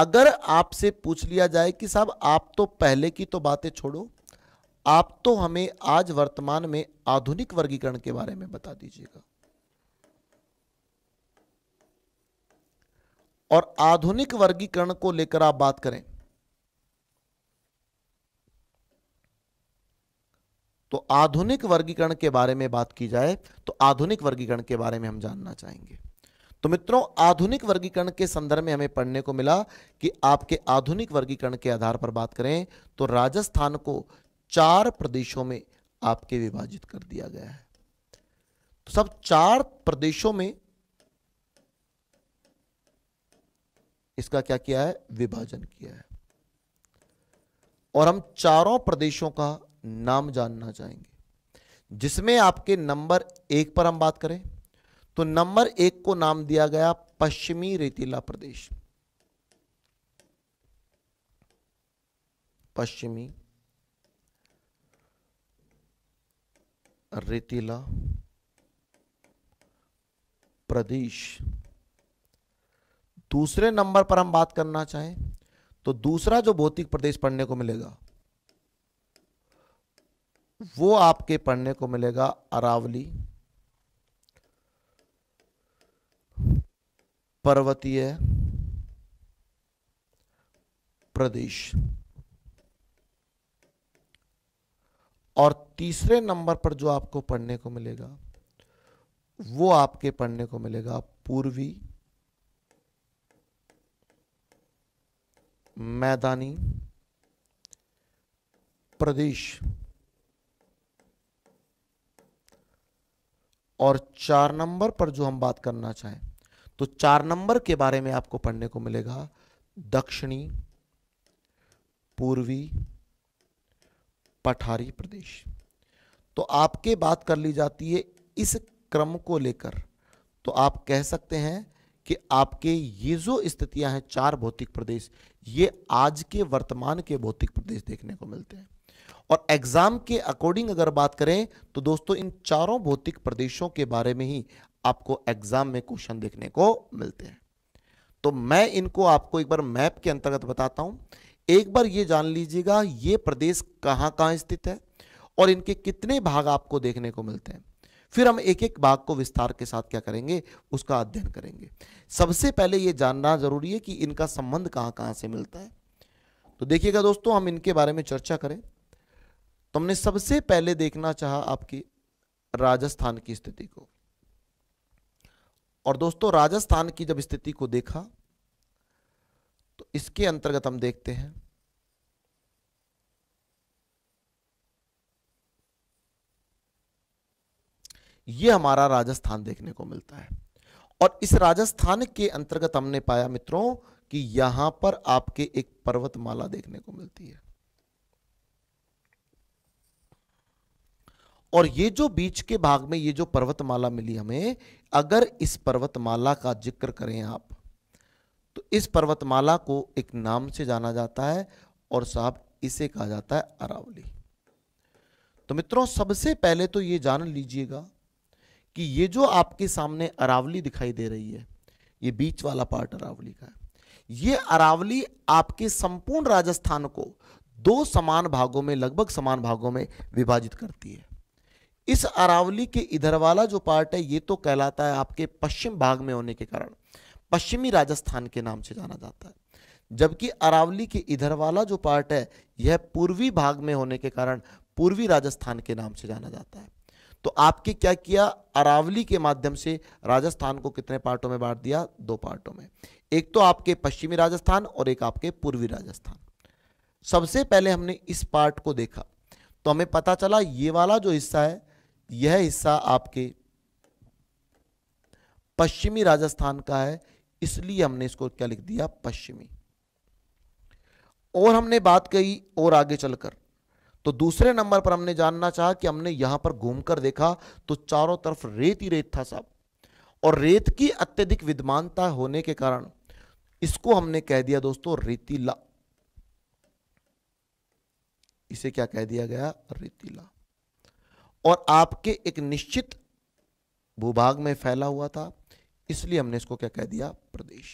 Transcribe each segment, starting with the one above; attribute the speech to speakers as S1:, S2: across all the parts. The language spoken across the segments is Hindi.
S1: अगर आपसे पूछ लिया जाए कि साहब आप तो पहले की तो बातें छोड़ो आप तो हमें आज वर्तमान में आधुनिक वर्गीकरण के बारे में बता दीजिएगा और आधुनिक वर्गीकरण को लेकर आप बात करें तो आधुनिक वर्गीकरण के बारे में बात की जाए तो आधुनिक वर्गीकरण के बारे में हम जानना चाहेंगे तो मित्रों आधुनिक वर्गीकरण के संदर्भ में हमें पढ़ने को मिला कि आपके आधुनिक वर्गीकरण के आधार पर बात करें तो राजस्थान को चार प्रदेशों में आपके विभाजित कर दिया गया है तो सब चार प्रदेशों में इसका क्या किया है विभाजन किया है और हम चारों प्रदेशों का नाम जानना चाहेंगे जिसमें आपके नंबर एक पर हम बात करें तो नंबर एक को नाम दिया गया पश्चिमी रेतीला प्रदेश पश्चिमी रेतीला प्रदेश दूसरे नंबर पर हम बात करना चाहें तो दूसरा जो भौतिक प्रदेश पढ़ने को मिलेगा वो आपके पढ़ने को मिलेगा अरावली पर्वतीय प्रदेश और तीसरे नंबर पर जो आपको पढ़ने को मिलेगा वो आपके पढ़ने को मिलेगा पूर्वी मैदानी प्रदेश और चार नंबर पर जो हम बात करना चाहें तो चार नंबर के बारे में आपको पढ़ने को मिलेगा दक्षिणी पूर्वी पठारी प्रदेश तो आपके बात कर ली जाती है इस क्रम को लेकर तो आप कह सकते हैं कि आपके ये जो स्थितियां हैं चार भौतिक प्रदेश ये आज के वर्तमान के भौतिक प्रदेश देखने को मिलते हैं और एग्जाम के अकॉर्डिंग अगर बात करें तो दोस्तों इन चारों भौतिक प्रदेशों के बारे में ही आपको एग्जाम में क्वेश्चन देखने को मिलते हैं तो मैं इनको आपको एक बार मैप के अंतर्गत बताता हूं एक बार ये जान लीजिएगा ये प्रदेश कहां कहां स्थित है और इनके कितने भाग आपको देखने को मिलते हैं फिर हम एक एक भाग को विस्तार के साथ क्या करेंगे उसका अध्ययन करेंगे सबसे पहले यह जानना जरूरी है कि इनका संबंध कहां कहां से मिलता है तो देखिएगा दोस्तों हम इनके बारे में चर्चा करें हमने सबसे पहले देखना चाहा आपकी राजस्थान की स्थिति को और दोस्तों राजस्थान की जब स्थिति को देखा तो इसके अंतर्गत हम देखते हैं ये हमारा राजस्थान देखने को मिलता है और इस राजस्थान के अंतर्गत हमने पाया मित्रों कि यहां पर आपके एक पर्वतमाला देखने को मिलती है और ये जो बीच के भाग में ये जो पर्वतमाला मिली हमें अगर इस पर्वतमाला का जिक्र करें आप तो इस पर्वतमाला को एक नाम से जाना जाता है और साहब इसे कहा जाता है अरावली तो मित्रों सबसे पहले तो ये जान लीजिएगा कि ये जो आपके सामने अरावली दिखाई दे रही है ये बीच वाला पार्ट अरावली का है ये अरावली आपके संपूर्ण राजस्थान को दो समान भागों में लगभग समान भागों में विभाजित करती है इस अरावली के इधर वाला जो पार्ट है ये तो कहलाता है आपके पश्चिम भाग में होने के कारण पश्चिमी राजस्थान के नाम से जाना जाता है जबकि अरावली के इधर वाला जो पार्ट है यह पूर्वी भाग में होने के कारण पूर्वी राजस्थान के नाम से जाना जाता है तो आपके क्या किया अरावली के माध्यम से राजस्थान को कितने पार्टों में बांट दिया दो पार्टों में एक तो आपके पश्चिमी राजस्थान और एक आपके पूर्वी राजस्थान सबसे पहले हमने इस पार्ट को देखा तो हमें पता चला ये वाला जो हिस्सा है यह हिस्सा आपके पश्चिमी राजस्थान का है इसलिए हमने इसको क्या लिख दिया पश्चिमी और हमने बात कही और आगे चलकर तो दूसरे नंबर पर हमने जानना चाहा कि हमने यहां पर घूमकर देखा तो चारों तरफ रेत ही रेत था साहब और रेत की अत्यधिक विद्यमानता होने के कारण इसको हमने कह दिया दोस्तों रेतीला इसे क्या कह दिया गया रेतीला और आपके एक निश्चित भूभाग में फैला हुआ था इसलिए हमने इसको क्या कह दिया प्रदेश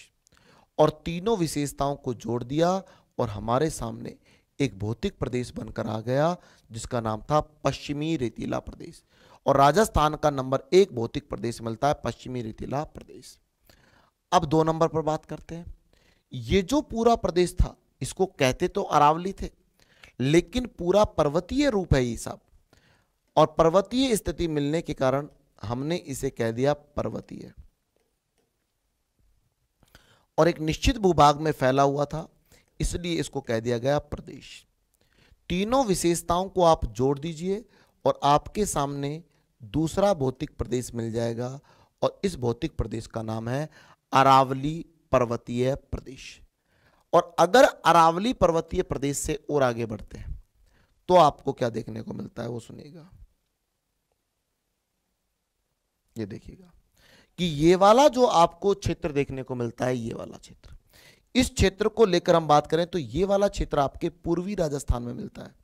S1: और तीनों विशेषताओं को जोड़ दिया और हमारे सामने एक भौतिक प्रदेश बनकर आ गया जिसका नाम था पश्चिमी रेतीला प्रदेश और राजस्थान का नंबर एक भौतिक प्रदेश मिलता है पश्चिमी रेतीला प्रदेश अब दो नंबर पर बात करते हैं ये जो पूरा प्रदेश था इसको कहते तो अरावली थे लेकिन पूरा पर्वतीय रूप है ये सब और पर्वतीय स्थिति मिलने के कारण हमने इसे कह दिया पर्वतीय और एक निश्चित भूभाग में फैला हुआ था इसलिए इसको कह दिया गया प्रदेश तीनों विशेषताओं को आप जोड़ दीजिए और आपके सामने दूसरा भौतिक प्रदेश मिल जाएगा और इस भौतिक प्रदेश का नाम है अरावली पर्वतीय प्रदेश और अगर अरावली पर्वतीय प्रदेश से और आगे बढ़ते हैं तो आपको क्या देखने को मिलता है वो सुनिएगा ये देखिएगा कि ये वाला जो आपको क्षेत्र देखने को मिलता है ये वाला क्षेत्र इस क्षेत्र को लेकर हम बात करें तो ये वाला क्षेत्र आपके पूर्वी राजस्थान में मिलता है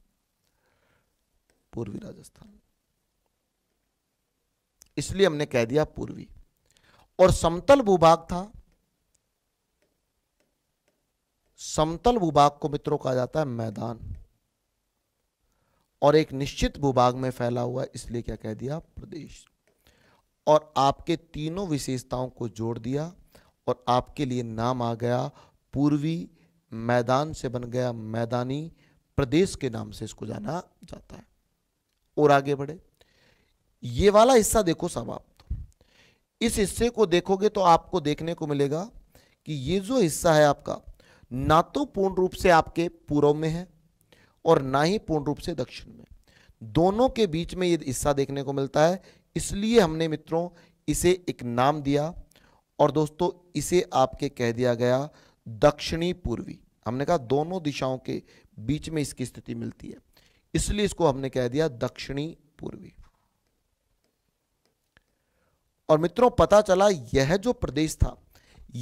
S1: पूर्वी राजस्थान इसलिए हमने कह दिया पूर्वी और समतल भूभाग था समतल भूभाग को मित्रों कहा जाता है मैदान और एक निश्चित भूभाग में फैला हुआ इसलिए क्या कह दिया प्रदेश और आपके तीनों विशेषताओं को जोड़ दिया और आपके लिए नाम आ गया पूर्वी मैदान से बन गया मैदानी प्रदेश के नाम से इसको जाना जाता है और आगे बढ़े ये वाला हिस्सा देखो समाप्त इस हिस्से को देखोगे तो आपको देखने को मिलेगा कि ये जो हिस्सा है आपका ना तो पूर्ण रूप से आपके पूर्व में है और ना ही पूर्ण रूप से दक्षिण में दोनों के बीच में ये हिस्सा देखने को मिलता है इसलिए हमने मित्रों इसे एक नाम दिया और दोस्तों इसे आपके कह दिया गया दक्षिणी पूर्वी हमने कहा दोनों दिशाओं के बीच में इसकी स्थिति मिलती है इसलिए इसको हमने कह दिया दक्षिणी पूर्वी और मित्रों पता चला यह जो प्रदेश था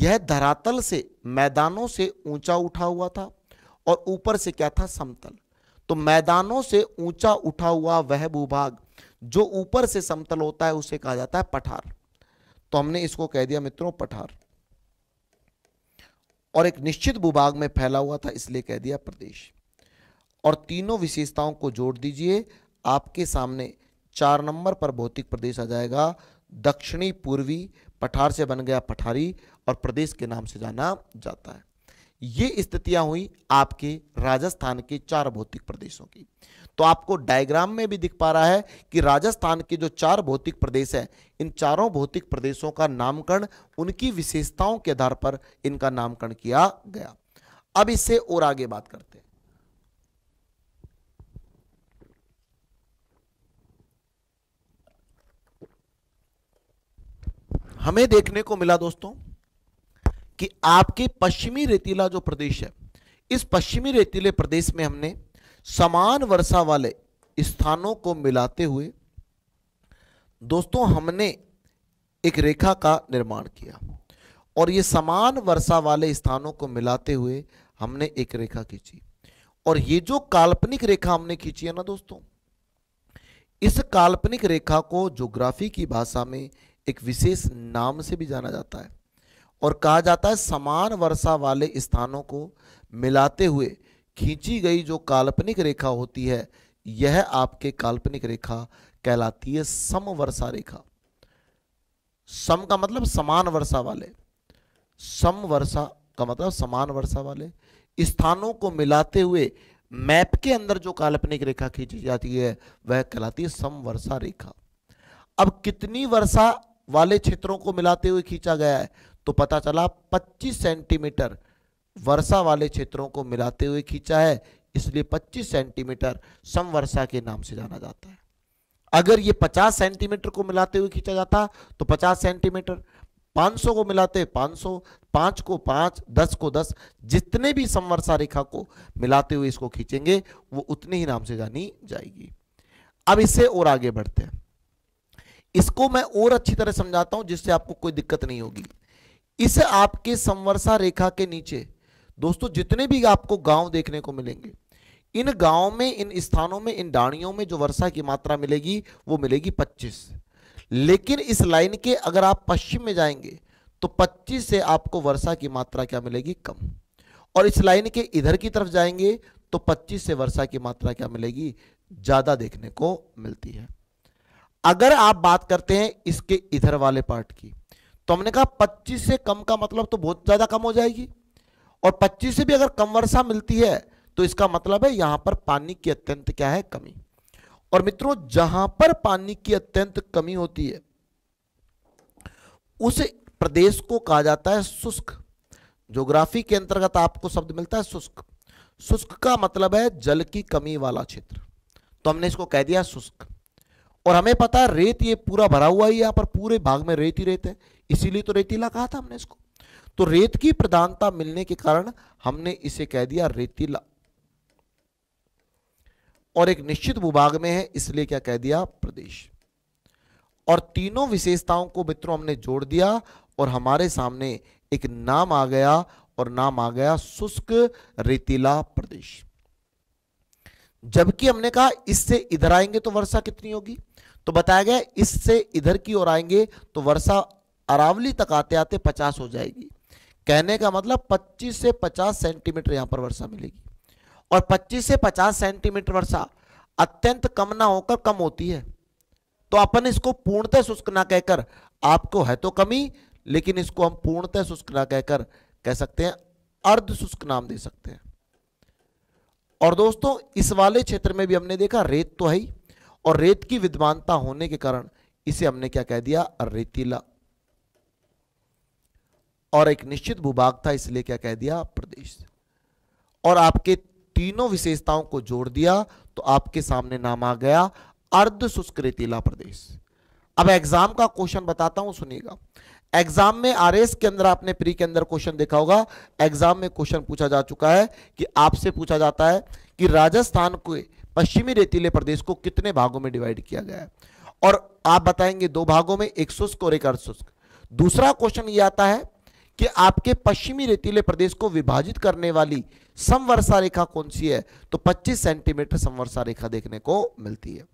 S1: यह धरातल से मैदानों से ऊंचा उठा हुआ था और ऊपर से क्या था समतल तो मैदानों से ऊंचा उठा हुआ वह भूभाग जो ऊपर से समतल होता है उसे कहा जाता है पठार तो हमने इसको कह दिया मित्रों पठार और एक निश्चित भूभाग में फैला हुआ था इसलिए कह दिया प्रदेश और तीनों विशेषताओं को जोड़ दीजिए आपके सामने चार नंबर पर भौतिक प्रदेश आ जाएगा दक्षिणी पूर्वी पठार से बन गया पठारी और प्रदेश के नाम से जाना जाता है ये स्थितियां हुई आपके राजस्थान के चार भौतिक प्रदेशों की तो आपको डायग्राम में भी दिख पा रहा है कि राजस्थान के जो चार भौतिक प्रदेश हैं इन चारों भौतिक प्रदेशों का नामकरण उनकी विशेषताओं के आधार पर इनका नामकरण किया गया अब इससे और आगे बात करते हैं हमें देखने को मिला दोस्तों कि आपके पश्चिमी रेतीला जो प्रदेश है इस पश्चिमी रेतीले प्रदेश में हमने समान वर्षा वाले स्थानों को मिलाते हुए दोस्तों हमने एक रेखा का निर्माण किया और ये समान वर्षा वाले स्थानों को मिलाते हुए हमने एक रेखा खींची और ये जो काल्पनिक रेखा हमने खींची है ना दोस्तों इस काल्पनिक रेखा को ज्योग्राफी की भाषा में एक विशेष नाम से भी जाना जाता है और कहा जाता है समान वर्षा वाले स्थानों को मिलाते हुए खींची गई जो काल्पनिक रेखा होती है यह आपके काल्पनिक रेखा कहलाती है सम वर्षा रेखा सम का मतलब समान वर्षा वाले सम वर्षा का मतलब समान वर्षा वाले स्थानों को मिलाते हुए मैप के अंदर जो काल्पनिक रेखा खींची जाती है वह कहलाती है सम वर्षा रेखा अब कितनी वर्षा वाले क्षेत्रों को मिलाते हुए खींचा गया है तो पता चला 25 सेंटीमीटर वर्षा वाले क्षेत्रों को मिलाते हुए खींचा है इसलिए 25 सेंटीमीटर वर्षा के नाम से जाना जाता है अगर ये 50 सेंटीमीटर को मिलाते हुए खींचा जाता तो 50 सेंटीमीटर 500 को मिलाते 500 5 को 5 10 को 10 जितने भी समवर्षा रेखा को मिलाते हुए इसको खींचेंगे वो उतने ही नाम से जानी जाएगी अब इससे और आगे बढ़ते हैं इसको मैं और अच्छी तरह समझाता हूं जिससे आपको कोई दिक्कत नहीं होगी इस आपके संवर्षा रेखा के नीचे दोस्तों जितने भी आपको गांव देखने को मिलेंगे इन गांव में इन स्थानों में इन डाणियों में जो वर्षा की मात्रा मिलेगी वो मिलेगी 25 लेकिन इस लाइन के अगर आप पश्चिम में जाएंगे तो 25 से आपको वर्षा की मात्रा क्या मिलेगी कम और इस लाइन के इधर की तरफ जाएंगे तो 25 से वर्षा की मात्रा क्या मिलेगी ज़्यादा देखने को मिलती है अगर आप बात करते हैं इसके इधर वाले पार्ट की तो हमने कहा 25 से कम का मतलब तो बहुत ज़्यादा कम हो जाएगी और 25 से भी अगर कम वर्षा मिलती है तो इसका मतलब है यहां पर पानी की अत्यंत क्या है कमी और मित्रों जहां पर पानी की अत्यंत कमी होती है उस प्रदेश को कहा जाता है शुष्क जोग्राफी के अंतर्गत आपको शब्द मिलता है शुष्क शुष्क का मतलब है जल की कमी वाला क्षेत्र तो हमने इसको कह दिया शुष्क और हमें पता है रेत ये पूरा भरा हुआ है पर पूरे भाग में रेत ही रेत है इसीलिए तो रेतीला कहा था हमने इसको तो रेत की प्रधानता मिलने के कारण हमने इसे कह दिया रेतीला और एक निश्चित भूभाग में है इसलिए क्या कह दिया प्रदेश और तीनों विशेषताओं को मित्रों हमने जोड़ दिया और हमारे सामने एक नाम आ गया और नाम आ गया शुष्क रेतीला प्रदेश जबकि हमने कहा इससे इधर आएंगे तो वर्षा कितनी होगी तो बताया गया इससे इधर की ओर आएंगे तो वर्षा अरावली तक आते आते पचास हो जाएगी कहने का मतलब 25 से 50 सेंटीमीटर यहां पर वर्षा मिलेगी और 25 से 50 सेंटीमीटर वर्षा अत्यंत कम ना होकर कम होती है तो अपन इसको पूर्णतः शुष्क ना कहकर आपको है तो कमी लेकिन इसको हम पूर्णतः शुष्क ना कहकर कह सकते हैं अर्ध शुष्क नाम दे सकते हैं और दोस्तों इस वाले क्षेत्र में भी हमने देखा रेत तो है ही और रेत की विद्वानता होने के कारण इसे हमने क्या कह दिया रेतीला और एक निश्चित भूभाग था इसलिए क्या कह दिया प्रदेश और आपके तीनों विशेषताओं को जोड़ दिया तो आपके सामने नाम आ गया अर्ध शुष्क रेतीला प्रदेश अब एग्जाम का क्वेश्चन बताता हूं सुनिएगा एग्जाम में आरएस के अंदर आपने प्री के अंदर क्वेश्चन देखा होगा एग्जाम में क्वेश्चन पूछा जा चुका है कि आपसे पूछा जाता है कि राजस्थान के पश्चिमी रेतीले प्रदेश को कितने भागों में डिवाइड किया गया है और आप बताएंगे दो भागों में एक शुष्क और एक अर्ध शुष्क दूसरा क्वेश्चन ये आता है कि आपके पश्चिमी रेतीले प्रदेश को विभाजित करने वाली समवर्षा रेखा कौन सी है तो 25 सेंटीमीटर समवर्षा रेखा देखने को मिलती है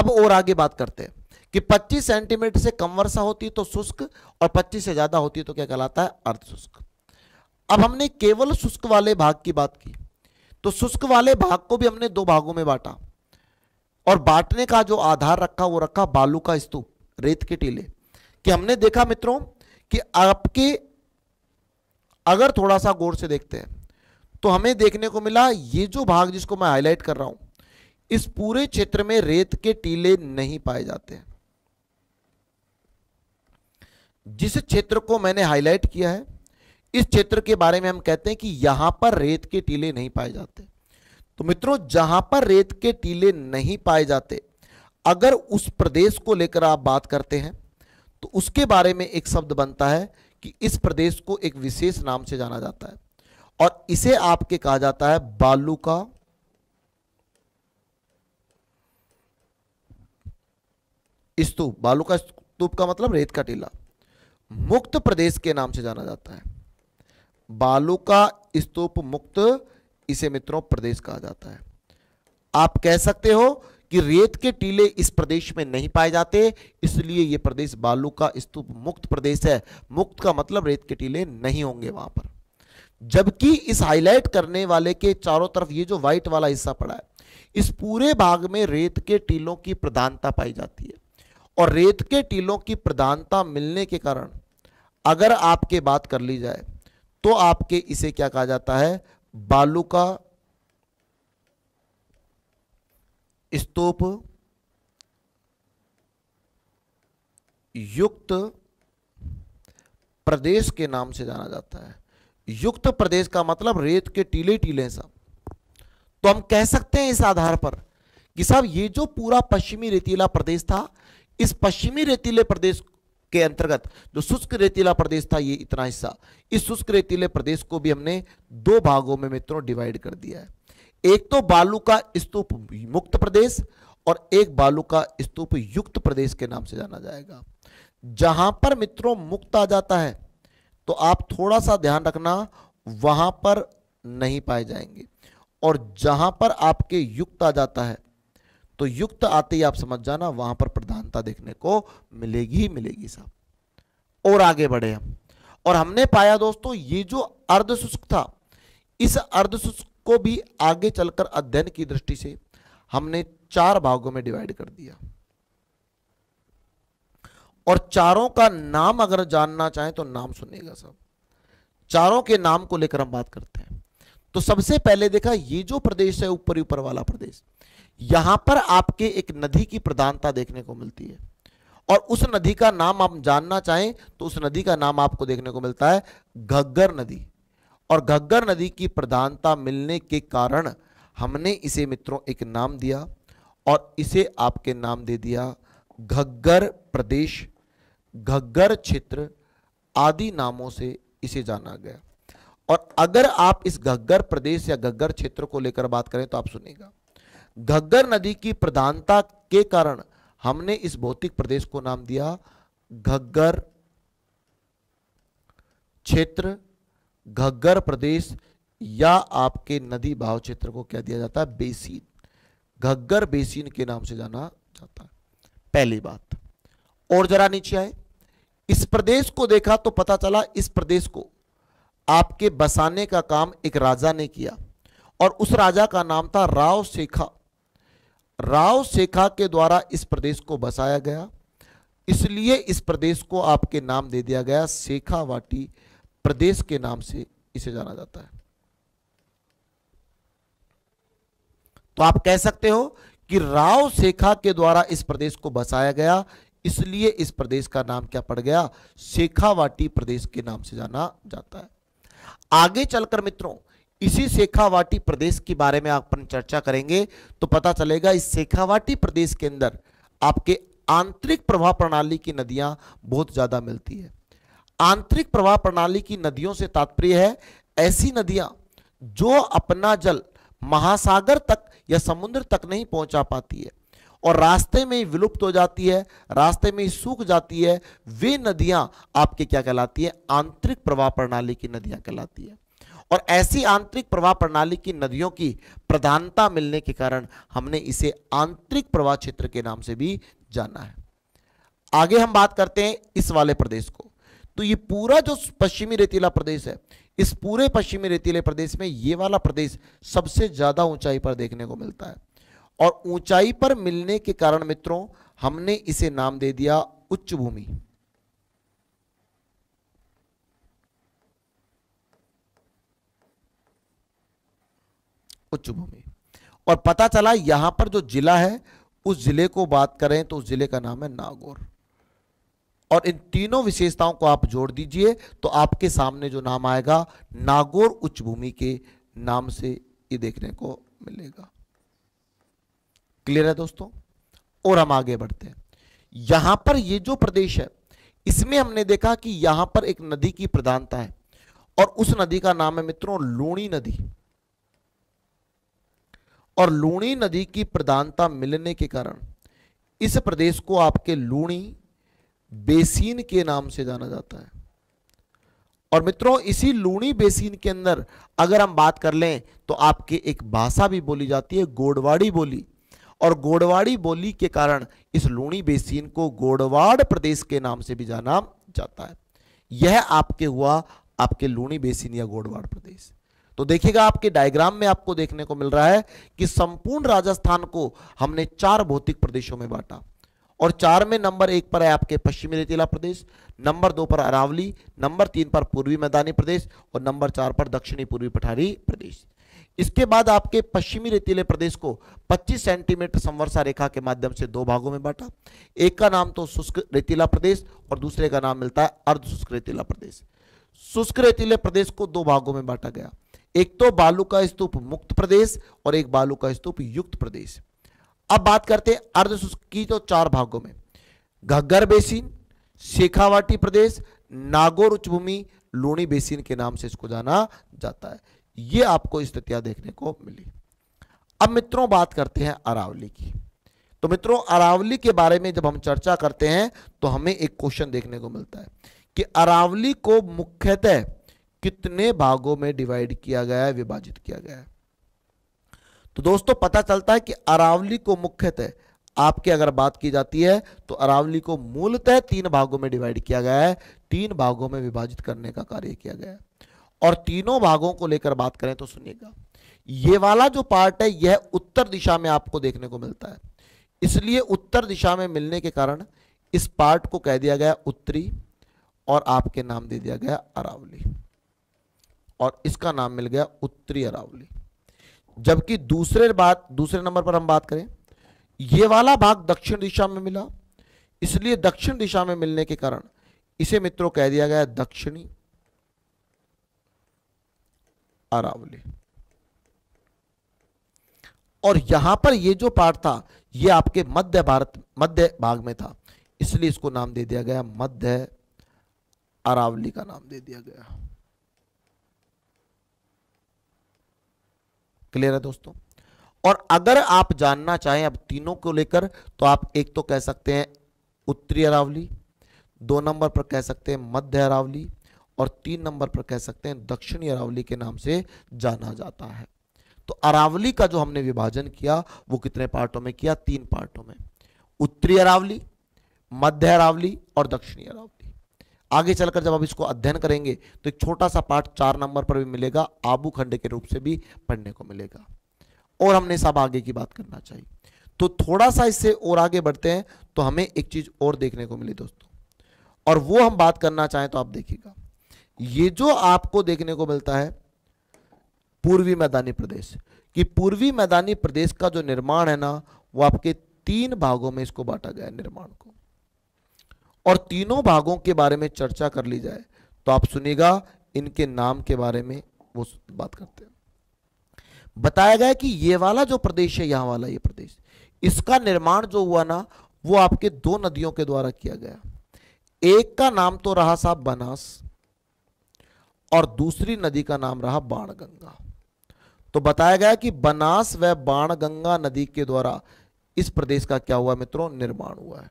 S1: अब और आगे बात करते हैं कि 25 सेंटीमीटर से कम वर्षा होती है तो शुष्क और 25 से ज्यादा होती है तो क्या कहलाता है अर्ध शुष्क अब हमने केवल शुष्क वाले भाग की बात की तो शुष्क वाले भाग को भी हमने दो भागों में बांटा और बांटने का जो आधार रखा वो रखा बालू का स्तूप रेत के टीले कि हमने देखा मित्रों कि आपके अगर थोड़ा सा गौर से देखते हैं तो हमें देखने को मिला ये जो भाग जिसको मैं हाईलाइट कर रहा हूं इस पूरे क्षेत्र में रेत के टीले नहीं पाए जाते जिस क्षेत्र को मैंने हाईलाइट किया है इस क्षेत्र के बारे में हम कहते हैं कि यहां पर रेत के टीले नहीं पाए जाते तो मित्रों जहां पर रेत के टीले नहीं पाए जाते अगर उस प्रदेश को लेकर आप बात करते हैं तो उसके बारे में एक शब्द बनता है कि इस प्रदेश को एक विशेष नाम से जाना जाता है और इसे आपके कहा जाता है बालू का स्तूप बालू का स्तूप का मतलब रेत का टीला मुक्त प्रदेश के नाम से जाना जाता है बालू का स्तूप मुक्त इसे मित्रों प्रदेश कहा जाता है आप कह सकते हो कि रेत के टीले इस प्रदेश में नहीं पाए जाते इसलिए यह प्रदेश बालू का स्तूप मुक्त प्रदेश है मुक्त का मतलब रेत के टीले नहीं होंगे वहां पर जबकि इस हाईलाइट करने वाले के चारों तरफ ये जो व्हाइट वाला हिस्सा पड़ा है इस पूरे भाग में रेत के टीलों की प्रधानता पाई जाती है और रेत के टीलों की प्रधानता मिलने के कारण अगर आपके बात कर ली जाए तो आपके इसे क्या कहा जाता है बालू का स्तूप युक्त प्रदेश के नाम से जाना जाता है युक्त प्रदेश का मतलब रेत के टीले टीले सब तो हम कह सकते हैं इस आधार पर कि साहब ये जो पूरा पश्चिमी रेतीला प्रदेश था इस पश्चिमी रेतीले प्रदेश के अंतर्गत जो शुष्क रेतीला प्रदेश था ये इतना हिस्सा इस शुष्क रेतीले प्रदेश को भी हमने दो भागों में मित्रों डिवाइड कर दिया है एक तो बालू का स्तूप मुक्त प्रदेश और एक बालू का स्तूप युक्त प्रदेश के नाम से जाना जाएगा जहां पर मित्रों मुक्त आ जाता है तो आप थोड़ा सा ध्यान रखना वहां पर नहीं पाए जाएंगे और जहां पर आपके युक्त आ जाता है तो युक्त आते ही आप समझ जाना वहां पर प्रधानता देखने को मिलेगी ही मिलेगी साहब और आगे बढ़े हम और हमने पाया दोस्तों ये जो अर्धशुष्क था इस अर्धशुष्क को भी आगे चलकर अध्ययन की दृष्टि से हमने चार भागों में डिवाइड कर दिया और चारों का नाम अगर जानना चाहें तो नाम सुनेगा सब चारों के नाम को लेकर हम बात करते हैं तो सबसे पहले देखा ये जो प्रदेश है ऊपर ऊपर वाला प्रदेश यहां पर आपके एक नदी की प्रधानता देखने को मिलती है और उस नदी का नाम आप जानना चाहें तो उस नदी का नाम आपको देखने को मिलता है घग्गर नदी और घग्गर नदी की प्रधानता मिलने के कारण हमने इसे मित्रों एक नाम दिया और इसे आपके नाम दे दिया घग्गर प्रदेश घग्गर क्षेत्र आदि नामों से इसे जाना गया और अगर आप इस घग्गर प्रदेश या घग्गर क्षेत्र को लेकर बात करें तो आप सुनेगा घग्गर नदी की प्रधानता के कारण हमने इस भौतिक प्रदेश को नाम दिया घग्गर क्षेत्र घग्गर प्रदेश या आपके नदी बाह क्षेत्र को क्या दिया जाता है बेसिन घग्गर बेसिन के नाम से जाना जाता है पहली बात और जरा नीचे आए इस प्रदेश को देखा तो पता चला इस प्रदेश को आपके बसाने का काम एक राजा ने किया और उस राजा का नाम था राव शेखा राव शेखा के द्वारा इस प्रदेश को बसाया गया इसलिए इस प्रदेश को आपके नाम दे दिया गया शेखावाटी प्रदेश के नाम से इसे जाना जाता है तो आप कह सकते हो कि राव शेखा के द्वारा इस प्रदेश को बसाया गया इसलिए इस प्रदेश का नाम क्या पड़ गया शेखावाटी प्रदेश के नाम से जाना जाता है आगे चलकर मित्रों इसी शेखावाटी प्रदेश के बारे में अपन चर्चा करेंगे तो पता चलेगा इस शेखावाटी प्रदेश के अंदर आपके आंतरिक प्रवाह प्रणाली की नदियां बहुत ज्यादा मिलती है आंतरिक प्रवाह प्रणाली की नदियों से तात्पर्य है ऐसी नदियां जो अपना जल महासागर तक या समुद्र तक नहीं पहुंचा पाती है और रास्ते में ही विलुप्त हो जाती है रास्ते में ही सूख जाती है वे नदियां आपके क्या कहलाती है आंतरिक प्रवाह प्रणाली की नदियां कहलाती है और ऐसी आंतरिक प्रवाह प्रणाली की नदियों की प्रधानता मिलने के कारण हमने इसे आंतरिक प्रवाह क्षेत्र के नाम से भी जाना है आगे हम बात करते हैं इस वाले प्रदेश को तो ये पूरा जो पश्चिमी रेतीला प्रदेश है इस पूरे पश्चिमी रेतीले प्रदेश में ये वाला प्रदेश सबसे ज़्यादा ऊंचाई पर देखने को मिलता है और ऊंचाई पर मिलने के कारण मित्रों हमने इसे नाम दे दिया उच्च भूमि उच्च भूमि और पता चला यहां पर जो जिला है उस जिले को बात करें तो उस जिले का नाम है नागौर और इन तीनों विशेषताओं को आप जोड़ दीजिए तो आपके सामने जो नाम आएगा नागौर उच्च भूमि के नाम से ये देखने को मिलेगा क्लियर है दोस्तों और हम आगे बढ़ते हैं यहां पर ये जो प्रदेश है इसमें हमने देखा कि यहां पर एक नदी की प्रधानता है और उस नदी का नाम है मित्रों लूणी नदी और लूणी नदी की प्रधानता मिलने के कारण इस प्रदेश को आपके लूणी बेसिन के नाम से जाना जाता है और मित्रों इसी लूणी बेसिन के अंदर अगर हम बात कर लें तो आपके एक भाषा भी बोली जाती है गोडवाड़ी बोली और गोडवाड़ी बोली के कारण इस लूणी बेसिन को गोडवाड़ प्रदेश के नाम से भी जाना जाता है यह आपके हुआ आपके लूणी बेसिन या गोडवाड़ प्रदेश तो देखिएगा आपके डायग्राम में आपको देखने को मिल रहा है कि संपूर्ण राजस्थान को हमने चार भौतिक प्रदेशों में बांटा और चार में नंबर एक पर है आपके पश्चिमी रेतीला प्रदेश नंबर दो पर अरावली नंबर तीन पर पूर्वी मैदानी प्रदेश और नंबर चार पर दक्षिणी पूर्वी पठारी प्रदेश इसके बाद आपके पश्चिमी रेतीले प्रदेश को 25 सेंटीमीटर संवर्षा रेखा के माध्यम से दो भागों में बांटा एक का नाम तो शुष्क रेतीला प्रदेश और दूसरे का नाम मिलता है अर्ध शुष्क रेतीला प्रदेश शुष्क रेतीले प्रदेश को दो भागों में बांटा गया एक तो बालू का स्तूप मुक्त प्रदेश और एक बालू का स्तूप युक्त प्रदेश अब बात करते हैं अर्धशुष्क की तो चार भागों में घग्गर बेसिन शेखावाटी प्रदेश नागौर उच्च भूमि लूणी बेसिन के नाम से इसको जाना जाता है ये आपको स्थितियां देखने को मिली अब मित्रों बात करते हैं अरावली की तो मित्रों अरावली के बारे में जब हम चर्चा करते हैं तो हमें एक क्वेश्चन देखने को मिलता है कि अरावली को मुख्यतः कितने भागों में डिवाइड किया गया है विभाजित किया गया है तो दोस्तों पता चलता है कि अरावली को मुख्यतः आपके अगर बात की जाती है तो अरावली को मूलतः तीन भागों में डिवाइड किया गया है तीन भागों में विभाजित करने का कार्य किया गया है और तीनों भागों को लेकर बात करें तो सुनिएगा ये वाला जो पार्ट है यह उत्तर दिशा में आपको देखने को मिलता है इसलिए उत्तर दिशा में मिलने के कारण इस पार्ट को कह दिया गया उत्तरी और आपके नाम दे दिया गया अरावली और इसका नाम मिल गया उत्तरी अरावली जबकि दूसरे बात दूसरे नंबर पर हम बात करें ये वाला भाग दक्षिण दिशा में मिला इसलिए दक्षिण दिशा में मिलने के कारण इसे मित्रों कह दिया गया दक्षिणी अरावली और यहां पर ये जो पार्ट था ये आपके मध्य भारत मध्य भाग में था इसलिए इसको नाम दे दिया गया मध्य अरावली का नाम दे दिया गया क्लियर है दोस्तों और अगर आप जानना चाहें अब तीनों को लेकर तो आप एक तो कह सकते हैं उत्तरी अरावली दो नंबर पर कह सकते हैं मध्य अरावली और तीन नंबर पर कह सकते हैं दक्षिणी अरावली के नाम से जाना जाता है तो अरावली का जो हमने विभाजन किया वो कितने पार्टों में किया तीन पार्टों में उत्तरी अरावली मध्य अरावली और दक्षिणी अरावली आगे चलकर जब आप इसको अध्ययन करेंगे तो एक छोटा सा पाठ चार नंबर पर भी मिलेगा आबू खंड के रूप से भी पढ़ने को मिलेगा और हमने सब आगे की बात करना चाहिए तो थोड़ा सा इससे और आगे बढ़ते हैं तो हमें एक चीज और देखने को मिली दोस्तों और वो हम बात करना चाहें तो आप देखिएगा ये जो आपको देखने को मिलता है पूर्वी मैदानी प्रदेश कि पूर्वी मैदानी प्रदेश का जो निर्माण है ना वो आपके तीन भागों में इसको बांटा गया है निर्माण को और तीनों भागों के बारे में चर्चा कर ली जाए तो आप सुनेगा इनके नाम के बारे में वो बात करते हैं बताया गया कि ये वाला जो प्रदेश है यहां वाला ये प्रदेश इसका निर्माण जो हुआ ना वो आपके दो नदियों के द्वारा किया गया एक का नाम तो रहा साहब बनास और दूसरी नदी का नाम रहा बाणगंगा तो बताया गया कि बनास व बाणगंगा नदी के द्वारा इस प्रदेश का क्या हुआ मित्रों निर्माण हुआ है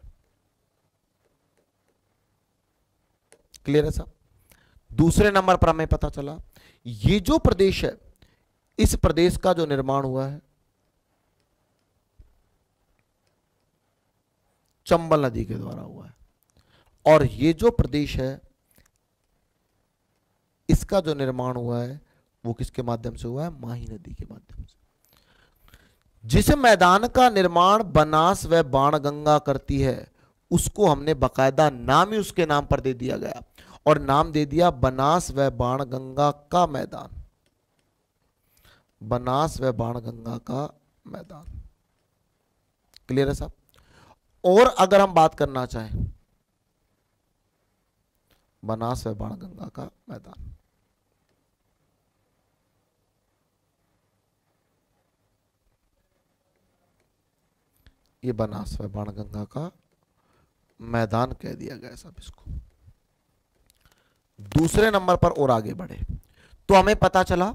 S1: क्लियर है साहब दूसरे नंबर पर हमें पता चला ये जो प्रदेश है इस प्रदेश का जो निर्माण हुआ है चंबल नदी के द्वारा हुआ है और ये जो प्रदेश है इसका जो निर्माण हुआ है वो किसके माध्यम से हुआ है माही नदी के माध्यम से जिस मैदान का निर्माण बनास व बाणगंगा करती है उसको हमने बकायदा नाम ही उसके नाम पर दे दिया गया और नाम दे दिया बनास व बाण गंगा का मैदान बनास व बाण गंगा का मैदान क्लियर है साहब और अगर हम बात करना चाहें बनास व बाण गंगा का मैदान ये बनास व बाण गंगा का मैदान कह दिया गया साहब इसको दूसरे नंबर पर और आगे बढ़े तो हमें पता चला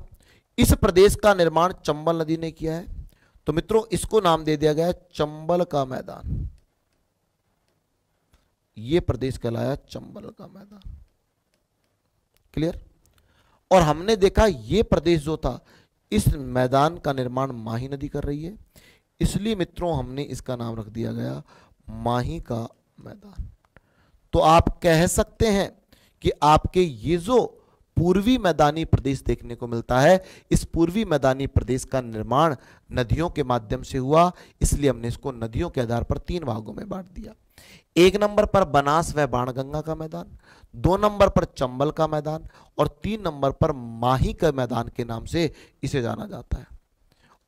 S1: इस प्रदेश का निर्माण चंबल नदी ने किया है तो मित्रों इसको नाम दे दिया गया चंबल का मैदान यह प्रदेश कहलाया चंबल का मैदान क्लियर और हमने देखा यह प्रदेश जो था इस मैदान का निर्माण माही नदी कर रही है इसलिए मित्रों हमने इसका नाम रख दिया गया माही का मैदान तो आप कह सकते हैं कि आपके ये जो पूर्वी मैदानी प्रदेश देखने को मिलता है इस पूर्वी मैदानी प्रदेश का निर्माण नदियों के माध्यम से हुआ इसलिए हमने इसको नदियों के आधार पर तीन भागों में बांट दिया एक नंबर पर बनास व बाणगंगा का मैदान दो नंबर पर चंबल का मैदान और तीन नंबर पर माही का मैदान के नाम से इसे जाना जाता है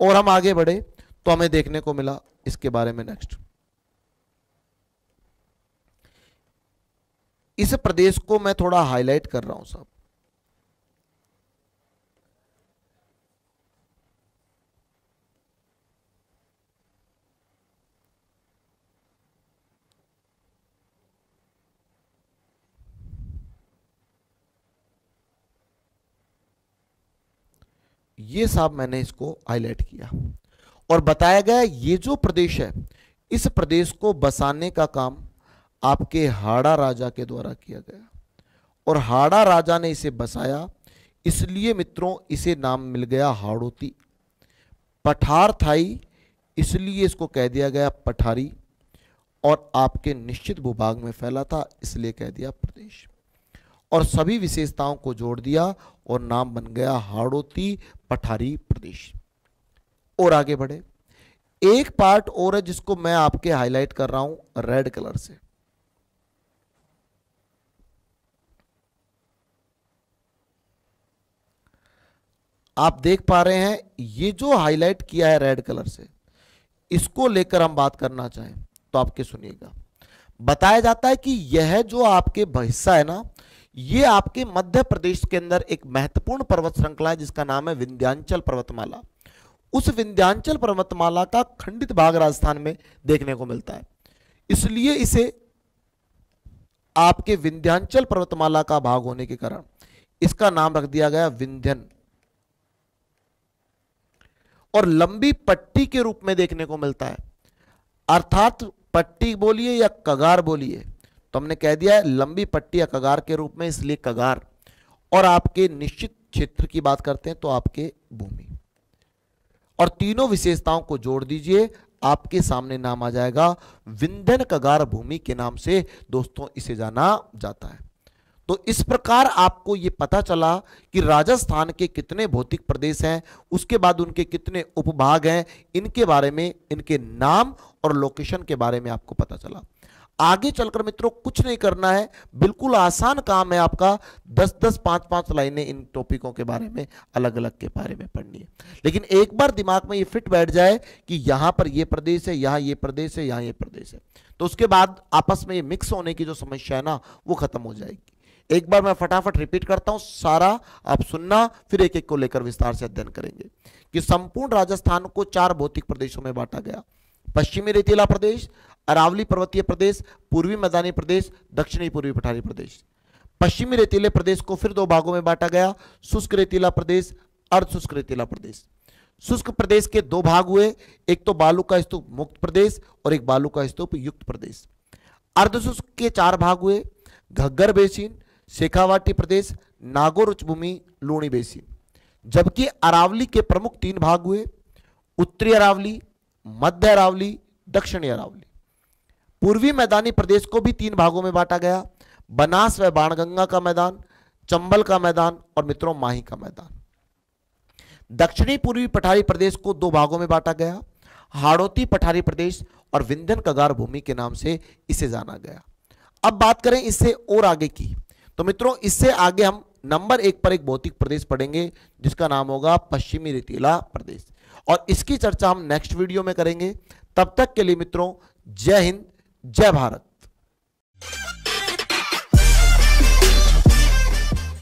S1: और हम आगे बढ़े तो हमें देखने को मिला इसके बारे में नेक्स्ट इस प्रदेश को मैं थोड़ा हाईलाइट कर रहा हूं साहब ये साहब मैंने इसको हाईलाइट किया और बताया गया ये जो प्रदेश है इस प्रदेश को बसाने का काम आपके हाड़ा राजा के द्वारा किया गया और हाड़ा राजा ने इसे बसाया इसलिए मित्रों इसे नाम मिल गया हाड़ोती पठार थाई इसलिए इसको कह दिया गया पठारी और आपके निश्चित भूभाग में फैला था इसलिए कह दिया प्रदेश और सभी विशेषताओं को जोड़ दिया और नाम बन गया हाड़ोती पठारी प्रदेश और आगे बढ़े एक पार्ट और है जिसको मैं आपके हाईलाइट कर रहा हूं रेड कलर से आप देख पा रहे हैं ये जो हाईलाइट किया है रेड कलर से इसको लेकर हम बात करना चाहें तो आपके सुनिएगा बताया जाता है कि यह जो आपके हिस्सा है ना ये आपके मध्य प्रदेश के अंदर एक महत्वपूर्ण पर्वत श्रृंखला है जिसका नाम है विंध्यांचल पर्वतमाला उस विंध्यांचल पर्वतमाला का खंडित भाग राजस्थान में देखने को मिलता है इसलिए इसे आपके विंध्यांचल पर्वतमाला का भाग होने के कारण इसका नाम रख दिया गया विंध्यन और लंबी पट्टी के रूप में देखने को मिलता है अर्थात पट्टी बोलिए या कगार बोलिए तो हमने कह दिया है लंबी पट्टी या कगार के रूप में इसलिए कगार और आपके निश्चित क्षेत्र की बात करते हैं तो आपके भूमि और तीनों विशेषताओं को जोड़ दीजिए आपके सामने नाम आ जाएगा विंधन कगार भूमि के नाम से दोस्तों इसे जाना जाता है तो इस प्रकार आपको ये पता चला कि राजस्थान के कितने भौतिक प्रदेश हैं उसके बाद उनके कितने उपभाग हैं इनके बारे में इनके नाम और लोकेशन के बारे में आपको पता चला आगे चलकर मित्रों कुछ नहीं करना है बिल्कुल आसान काम है आपका दस दस पांच पांच लाइनें इन टॉपिकों के बारे में अलग अलग के बारे में पढ़नी है लेकिन एक बार दिमाग में ये फिट बैठ जाए कि यहां पर ये प्रदेश है यहां ये प्रदेश है यहां ये प्रदेश है तो उसके बाद आपस में ये मिक्स होने की जो समस्या है ना वो खत्म हो जाएगी एक बार मैं फटाफट रिपीट करता हूं सारा आप सुनना फिर एक एक को लेकर विस्तार से अध्ययन करेंगे कि संपूर्ण राजस्थान को चार भौतिक प्रदेशों में बांटा गया पश्चिमी रेतीला प्रदेश अरावली पर्वतीय प्रदेश पूर्वी मैदानी प्रदेश दक्षिणी पूर्वी पठारी प्रदेश पश्चिमी रेतीले प्रदेश को फिर दो भागों में बांटा गया शुष्क रेतीला प्रदेश अर्ध शुष्क रेतीला प्रदेश शुष्क प्रदेश के दो भाग हुए एक तो बालू का स्तूप मुक्त प्रदेश और एक बालू का स्तूप युक्त प्रदेश अर्धशुष्क के चार भाग हुए घग्गर बेसिन शेखावाटी प्रदेश नागौर उच्चभूमि लूणी बेसिन जबकि अरावली के प्रमुख तीन भाग हुए उत्तरी अरावली मध्य अरावली दक्षिणी अरावली पूर्वी मैदानी प्रदेश को भी तीन भागों में बांटा गया बनास व बाणगंगा का मैदान चंबल का मैदान और मित्रों माही का मैदान दक्षिणी पूर्वी पठारी प्रदेश को दो भागों में बांटा गया हाड़ोती पठारी प्रदेश और विंध्यन कगार भूमि के नाम से इसे जाना गया अब बात करें इससे और आगे की तो मित्रों इससे आगे हम नंबर एक पर एक भौतिक प्रदेश पढ़ेंगे जिसका नाम होगा पश्चिमी रेतीला प्रदेश और इसकी चर्चा हम नेक्स्ट वीडियो में करेंगे तब तक के लिए मित्रों जय हिंद जय भारत